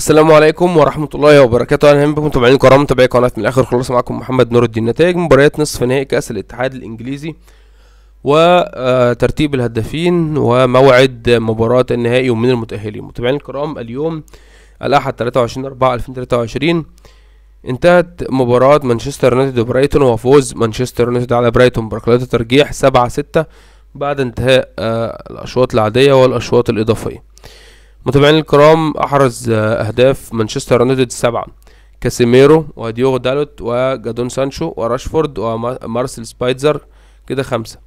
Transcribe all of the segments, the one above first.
السلام عليكم ورحمة الله وبركاته أهلا بكم متابعين الكرام متابعي قناة من الآخر خلاص معاكم محمد نور الدين نتائج مباريات نصف نهائي كأس الاتحاد الإنجليزي وترتيب آه، الهدافين وموعد مباراة النهائي ومن المتأهلين متابعين الكرام اليوم الأحد 23 أربعة 2023 انتهت مباراة مانشستر يونايتد وبرايتون وفوز مانشستر يونايتد على برايتون بركلات الترجيح 7 6 بعد انتهاء آه، الأشواط العادية والأشواط الإضافية متابعين الكرام احرز آه، اهداف مانشستر يونايتد السبعه كاسيميرو وديوغو دالوت وجادون سانشو وراشفورد ومارسيل سبايتزر كده خمسة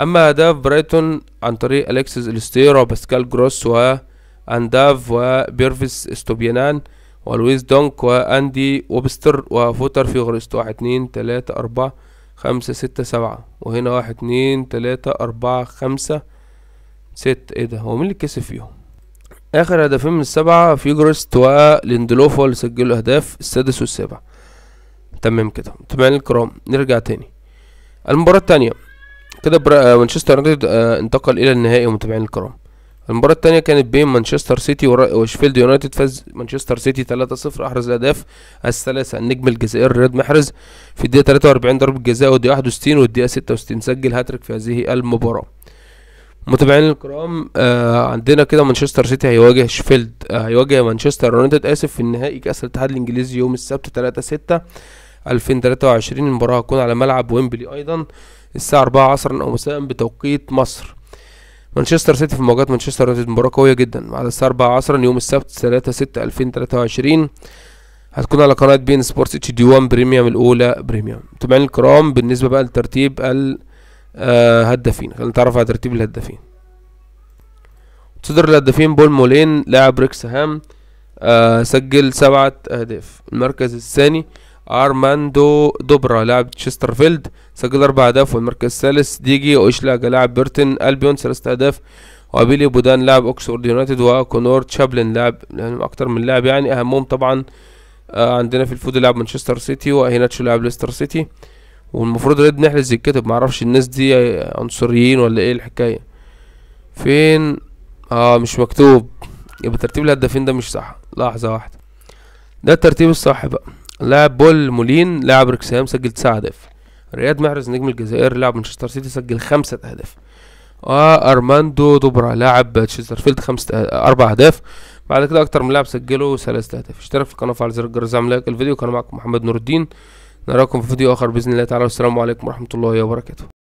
اما اهداف برايتون عن طريق اليكسيس الستيرا وباسكال جروس وانداف وبيرفيس استوبيانان ولويس دونك واندي وبستر وفوتر في غريست واحد اتنين تلاتة اربعة خمسة ستة سبعة وهنا واحد اتنين تلاتة اربعة خمسة ستة ايه ده هو مين اللي كسب فيهم اخر هدفين من السبعه فيجرست وليندلوف هو اللي سجلوا الاهداف السادس والسابع تمام كده متابعين الكرام نرجع تاني المباراه التانيه كده آه، مانشستر يونايتد آه، انتقل الى النهائي متابعين الكرام المباراة التانية كانت بين مانشستر سيتي وشفيلد يونايتد فاز مانشستر سيتي 3-0 أحرز الأهداف الثلاثة النجم الجزائري رياض محرز في الدقيقة 43 ضربة جزاء والدقيقة 61 والدقيقة 66 سجل هاتريك في هذه المباراة متابعين الكرام آه عندنا كده مانشستر سيتي هيواجه شيفيلد آه هيواجه مانشستر يونايتد اسف في النهائي كاس الاتحاد الانجليزي يوم السبت 3 6 2023 المباراه هتكون على ملعب ويمبلي ايضا الساعه 4 عصرا او مساء بتوقيت مصر مانشستر سيتي في مواجهه مانشستر يونايتد مباراه قويه جدا على الساعه 4 عصرا يوم السبت 3 6 2023 هتكون على قناه بين سبورتس اتش دي 1 بريميوم الاولى بريميوم متابعين الكرام بالنسبه بقى لترتيب ال آه، هدافين خلينا نتعرف على ترتيب الهدافين صدر الهدافين بول مولين لاعب ريكسهام آه سجل سبعة أهداف المركز الثاني أرماندو دوبرا لاعب تشسترفيلد سجل أربع أهداف والمركز الثالث ديجي أوشلاجا لاعب بيرتن ألبيون ثلاثة أهداف وأبيلي بودان لاعب أوكسفورد يونايتد وكونور تشابلن لاعب يعني أكتر من لاعب يعني أهمهم طبعا آه عندنا في الفود لاعب مانشستر سيتي وهيناتشو لاعب ليستر سيتي والمفروض الريد نحجز يتكتب معرفش الناس دي عنصريين ولا ايه الحكاية فين اه مش مكتوب يبقى ترتيب الهدافين ده مش صح لحظة واحدة ده الترتيب الصح بقى لاعب بول مولين لاعب ركسام سجل تسعة اهداف رياض محرز نجم الجزائر لاعب مانشستر سيتي سجل خمسة اهداف اه ارماندو دوبرا لاعب تشيزرفيلد خمسة اربع اهداف بعد كده اكتر من لاعب سجلوا ثلاثة اهداف اشترك في القناة وفعل زر الجرس اعمل لايك الفيديو كان معكم محمد نور الدين نراكم في فيديو آخر بإذن الله تعالى والسلام عليكم ورحمة الله وبركاته